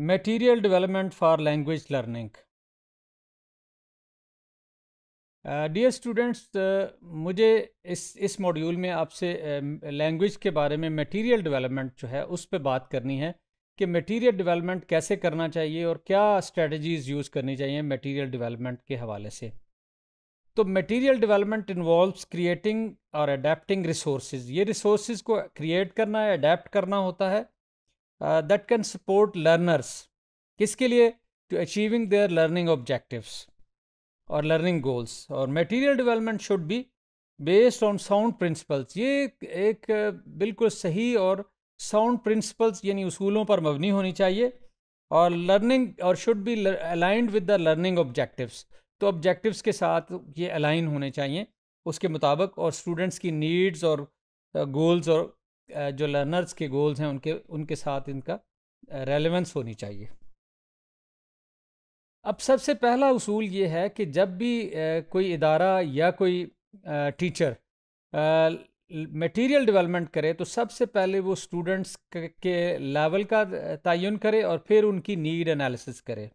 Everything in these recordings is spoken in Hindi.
material development for language learning dear students मुझे इस इस मॉड्यूल में आपसे लैंग्वेज um, uh, के बारे में मटेरियल डेवलपमेंट जो है उस पर बात करनी है कि मटेरियल डेवलपमेंट कैसे करना चाहिए और क्या स्ट्रेटजीज़ यूज़ करनी चाहिए मटेरियल डेवलपमेंट के हवाले से तो मटेरियल डेवलपमेंट इन्वॉल्व्स क्रिएटिंग और अडेप्टिंग रिसोर्सेज ये रिसोर्सेज को क्रिएट करना है अडेप्ट करना होता है दैट कैन सपोर्ट लर्नर्स किसके लिए to achieving their learning objectives और लर्निंग गोल्स और material development should be based on sound principles ये एक uh, बिल्कुल सही और साउंड प्रिंसिपल्स यानी उसूलों पर मबनी होनी चाहिए और लर्निंग और should be aligned with the learning objectives तो ऑब्जेक्टिव्स के साथ ये अलाइन होने चाहिए उसके मुताबिक और स्टूडेंट्स की नीड्स और गोल्स uh, और जो लर्नर्स के गोल्स हैं उनके उनके साथ इनका रेलेवेंस होनी चाहिए अब सबसे पहला उसूल ये है कि जब भी कोई इदारा या कोई टीचर मटेरियल डेवलपमेंट करे तो सबसे पहले वो स्टूडेंट्स के लेवल का तयन करे और फिर उनकी नीड एनालिसिस करे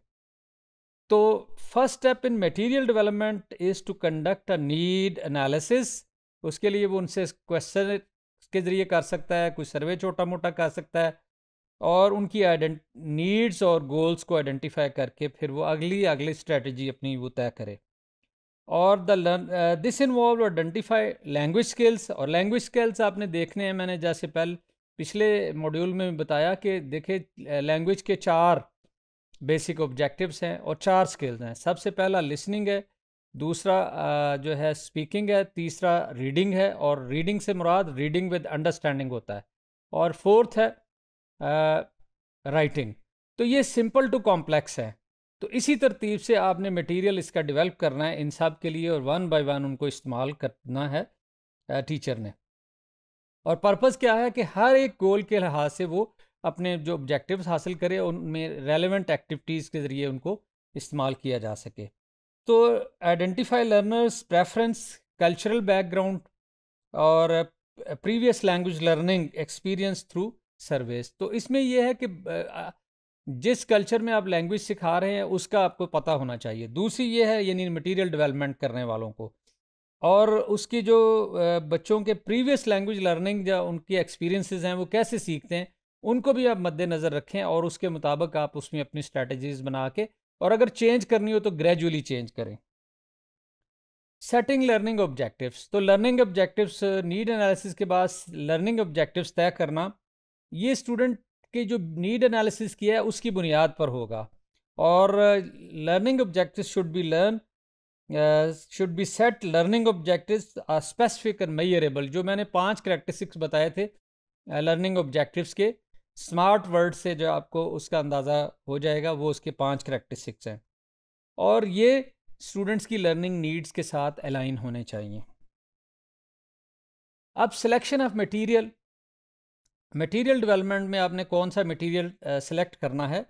तो first step in material development is to conduct a need analysis उसके लिए वो उनसे क्वेश्चन उसके ज़रिए कर सकता है कोई सर्वे छोटा मोटा कर सकता है और उनकी नीड्स और गोल्स को आइडेंटिफाई करके फिर वो अगली अगली स्ट्रेटजी अपनी वो तय करे और the this involve identify language skills और लैंग्वेज स्किल्स आपने देखने हैं मैंने जैसे पहले पिछले मॉड्यूल में बताया कि देखे लैंग्वेज के चार बेसिक ऑब्जेक्टिव्स हैं और चार स्किल्स हैं सबसे पहला लिसनिंग है दूसरा जो है स्पीकिंग है तीसरा रीडिंग है और रीडिंग से मुराद रीडिंग विद अंडरस्टैंडिंग होता है और फोर्थ है राइटिंग तो ये सिंपल टू कॉम्प्लेक्स है तो इसी तरतीब से आपने मटेरियल इसका डेवलप करना है इन सब के लिए और वन बाय वन उनको इस्तेमाल करना है टीचर ने और पर्पज़ क्या है कि हर एक गोल के लिहाज से वो अपने जो ऑब्जेक्टिव्स हासिल करे उनमें रेलेवेंट एक्टिविटीज़ के ज़रिए उनको इस्तेमाल किया जा सके तो identify learners preference cultural background और previous language learning experience through surveys तो इसमें यह है कि uh, uh, जिस कल्चर में आप लैंग्वेज सिखा रहे हैं उसका आपको पता होना चाहिए दूसरी ये है यानी मटेरियल डेवलपमेंट करने वालों को और उसकी जो uh, बच्चों के प्रीवियस लैंग्वेज लर्निंग या उनकी एक्सपीरियंसेस हैं वो कैसे सीखते हैं उनको भी आप मद्देनज़र रखें और उसके मुताबिक आप उसमें अपनी स्ट्रैटेजीज बना के और अगर चेंज करनी हो तो ग्रेजुअली चेंज करें सेटिंग लर्निंग ऑब्जेक्टिव्स तो लर्निंग ऑब्जेक्टिव्स नीड एनालिसिस के बाद लर्निंग ऑब्जेक्टिव्स तय करना ये स्टूडेंट के जो नीड एनालिसिस किया है उसकी बुनियाद पर होगा और learning objectives should be learn should be set learning objectives specific and measurable जो मैंने पांच करेक्टरिस्टिक्स बताए थे लर्निंग uh, ऑब्जेक्टिव्स के स्मार्ट वर्ड से जो आपको उसका अंदाज़ा हो जाएगा वो उसके पांच करेक्टरिस्टिक्स हैं और ये स्टूडेंट्स की लर्निंग नीड्स के साथ अलाइन होने चाहिए अब selection of material material development में आपने कौन सा मटेरियल सेलेक्ट करना है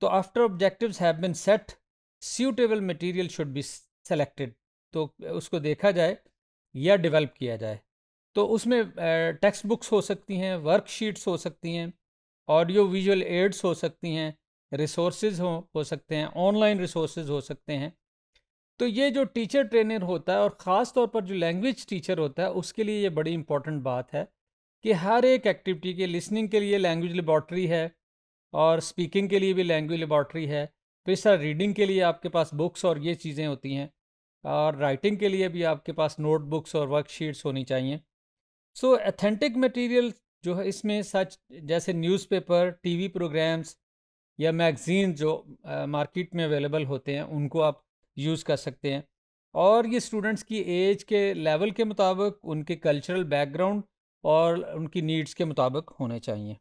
तो after objectives have been set suitable material should be selected तो उसको देखा जाए या डिवेल्प किया जाए तो उसमें टेक्स्ट बुक्स हो सकती हैं वर्कशीट्स हो सकती हैं ऑडियो विजुअल एड्स हो सकती हैं रिसोर्स हो हो सकते हैं ऑनलाइन रिसोर्स हो सकते हैं तो ये जो टीचर ट्रेनर होता है और ख़ास तौर पर जो लैंग्वेज टीचर होता है उसके लिए ये बड़ी इंपॉर्टेंट बात है कि हर एक एक्टिविटी के लिसनिंग के लिए लैंग्वेज लेबॉर्ट्री है और स्पीकिंग के लिए भी लैंग्वेज लेबॉर्ट्री है फिर सर रीडिंग के लिए आपके पास बुक्स और ये चीज़ें होती हैं और राइटिंग के लिए भी आपके पास नोटबुक्स और वर्कशीट्स होनी चाहिए सो एथेंटिक मटेरियल जो है इसमें सच जैसे न्यूज़पेपर टीवी प्रोग्राम्स या मैगज़ीन जो मार्केट में अवेलेबल होते हैं उनको आप यूज़ कर सकते हैं और ये स्टूडेंट्स की एज के लेवल के मुताबिक उनके कल्चरल बैकग्राउंड और उनकी नीड्स के मुताबिक होने चाहिए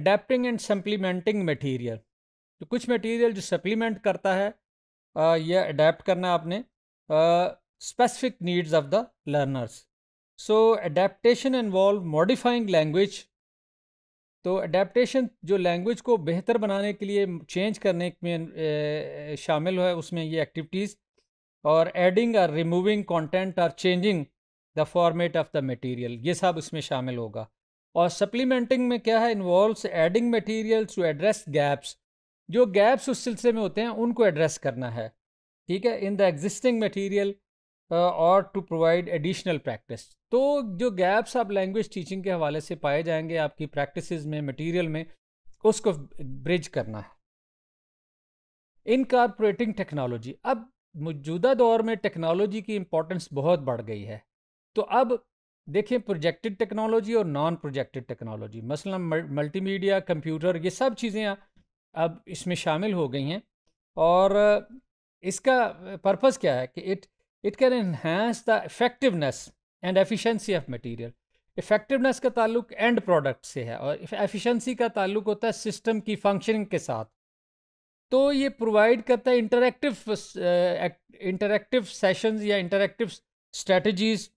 अडेप्टिंग एंड सप्लीमेंटिंग मटीरियल तो कुछ मटीरियल जो सप्लीमेंट करता है आ, या अडेप्ट करना आपने specific needs of the learners so adaptation involve modifying language तो अडेप्टशन जो लैंग्वेज को बेहतर बनाने के लिए चेंज करने में शामिल है उसमें ये एक्टिविटीज़ और एडिंग और रिमूविंग कंटेंट और changing the format of the material ये सब इसमें शामिल होगा और सप्लीमेंटिंग में क्या है involves adding material to address gaps जो गैप्स उस सिलसिले में होते हैं उनको एड्रेस करना है ठीक है इन द एग्जिस्टिंग मटेरियल और टू प्रोवाइड एडिशनल प्रैक्टिस तो जो गैप्स आप लैंग्वेज टीचिंग के हवाले से पाए जाएंगे आपकी प्रैक्टिस में मटीरियल में उसको ब्रिज करना है इनकारपोरेटिंग टेक्नोलॉजी अब मौजूदा दौर में टेक्नोलॉजी की इम्पोर्टेंस बहुत बढ़ गई है तो अब देखें प्रोजेक्टेड टेक्नोलॉजी और नॉन प्रोजेक्टेड टेक्नोलॉजी मसलन मल्टीमीडिया कंप्यूटर ये सब चीज़ें अब इसमें शामिल हो गई हैं और इसका पर्पस क्या है कि it it can enhance the effectiveness and efficiency of material effectiveness का ताल्लुक एंड प्रोडक्ट से है और एफिशिएंसी का ताल्लुक होता है सिस्टम की फंक्शनिंग के साथ तो ये प्रोवाइड करता है इंटरेक्टिव इंटरेक्टिव सेशन या इंटरेक्टिव स्ट्रेटजीज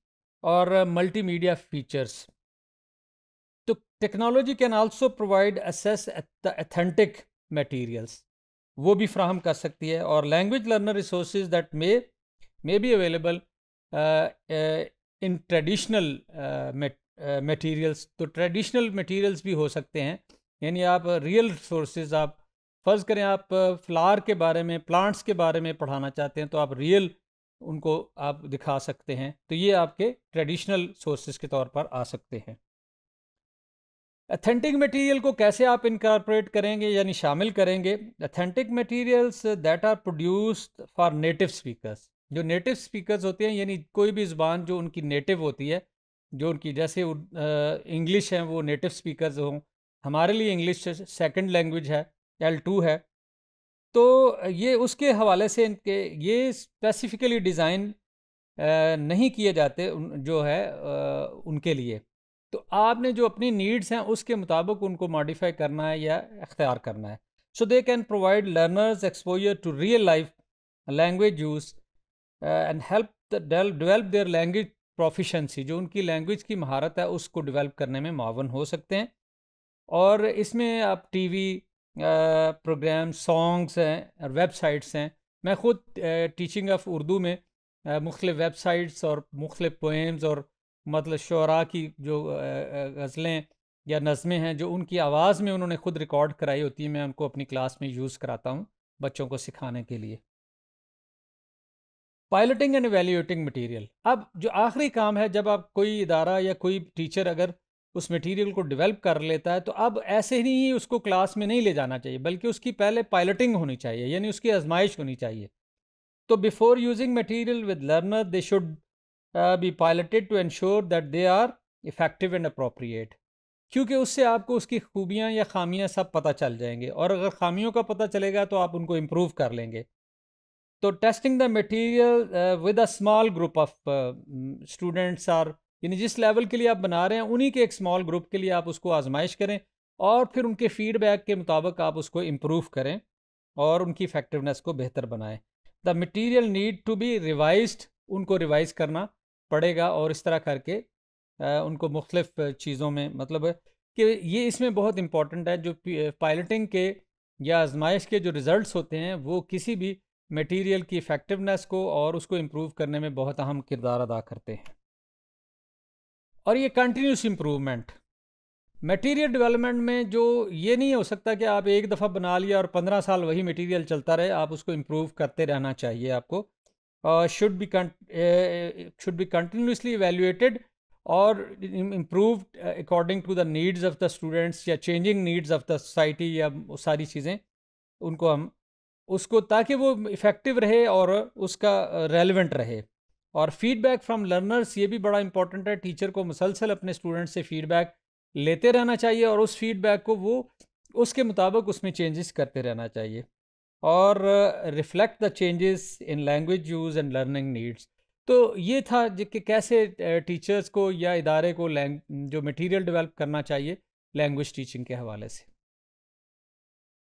और मल्टीमीडिया फीचर्स तो technology can also provide access the authentic materials वो भी फ्राहम कर सकती है और language learner resource that may may be available in traditional materials तो ट्रेडिशनल मटीरियल्स भी हो सकते हैं यानी आप रियल सोर्सेज आप फ़र्ज़ करें आप फ्लावर के बारे में प्लांट्स के बारे में पढ़ाना चाहते हैं तो आप रियल उनको आप दिखा सकते हैं तो ये आपके ट्रेडिशनल सोर्सेज के तौर पर आ सकते हैं अथेंटिक मटेरियल को कैसे आप इनकॉर्पोरेट करेंगे यानी शामिल करेंगे authentic materials that are produced for native speakers जो नेटिव स्पीकर्स होते हैं यानी कोई भी ज़ुबान जो उनकी नेटिव होती है जो उनकी जैसे इंग्लिश हैं वो नेटिव स्पीकर्स हों हमारे लिए इंग्लिश सेकंड लैंग्वेज है एल टू है तो ये उसके हवाले से इनके ये स्पेसिफिकली डिज़ाइन नहीं किए जाते जो है उनके लिए तो आपने जो अपनी नीड्स हैं उसके मुताबिक उनको मॉडिफाई करना है या अख्तियार करना है so they can provide learners exposure to real life language use and help develop their language proficiency जो उनकी लैंग्वेज की महारत है उसको डेवलप करने में मावन हो सकते हैं और इसमें आप टीवी प्रोग्राम सॉन्ग्स हैं वेबसाइट्स हैं मैं ख़ुद टीचिंग ऑफ उर्दू में uh, मुख्तलिफ़ वेबसाइट्स और मुख्तलिफ़ पोएम्स और मतलब शुरा की जो uh, uh, गज़लें या नज़में हैं जो उनकी आवाज़ में उन्होंने ख़ुद रिकॉर्ड कराई होती है मैं उनको अपनी क्लास में यूज़ कराता हूँ बच्चों को सिखाने के लिए पायलटिंग एंड एवेल्यूटिंग मटेरियल अब जो आखिरी काम है जब आप कोई इदारा या कोई टीचर अगर उस मटेरियल को डेवलप कर लेता है तो अब ऐसे ही उसको क्लास में नहीं ले जाना चाहिए बल्कि उसकी पहले पायलटिंग होनी चाहिए यानी उसकी आजमाइश होनी चाहिए तो before using material with learner they should be piloted to ensure that they are effective and appropriate क्योंकि उससे आपको उसकी खूबियाँ या खामियाँ सब पता चल जाएंगे और अगर खामियों का पता चलेगा तो आप उनको इम्प्रूव कर लेंगे तो testing the material with a small group of students are यानी जिस लेवल के लिए आप बना रहे हैं उन्हीं के एक स्मॉल ग्रुप के लिए आप उसको आजमाइश करें और फिर उनके फीडबैक के मुताबिक आप उसको इम्प्रूव करें और उनकी इफेक्टिवनेस को बेहतर बनाएं the material need to be revise उनको रिवाइज करना पड़ेगा और इस तरह करके आ, uh, उनको मुख्तलिफ चीज़ों में मतलब कि ये इसमें बहुत इम्पॉर्टेंट है जो पायलटिंग uh, के या आजमाइश के जो रिज़ल्ट होते हैं वो किसी भी मटेरियल की इफ़ेक्टिवनेस को और उसको इम्प्रूव करने में बहुत अहम किरदार अदा करते हैं और ये कंटिन्यूस इम्प्रूवमेंट मटेरियल डेवलपमेंट में जो ये नहीं हो सकता कि आप एक दफ़ा बना लिया और पंद्रह साल वही मटेरियल चलता रहे आप उसको इम्प्रूव करते रहना चाहिए आपको should be should be continuously evaluated और improve according to the needs of the students या changing needs of the society या सारी चीज़ें उनको हम उसको ताकि वो इफ़ेक्टिव रहे और उसका रेलिवेंट रहे और फीडबैक फ्रॉम लर्नर्स ये भी बड़ा इंपॉर्टेंट है टीचर को मुसलसल अपने स्टूडेंट से फीडबैक लेते रहना चाहिए और उस फीडबैक को वो उसके मुताबिक उसमें चेंजेस करते रहना चाहिए और reflect the changes in language use and learning needs तो ये था कि कैसे टीचर्स को या इदारे को जो मटेरियल डेवलप करना चाहिए लैंग्वेज टीचिंग के हवाले से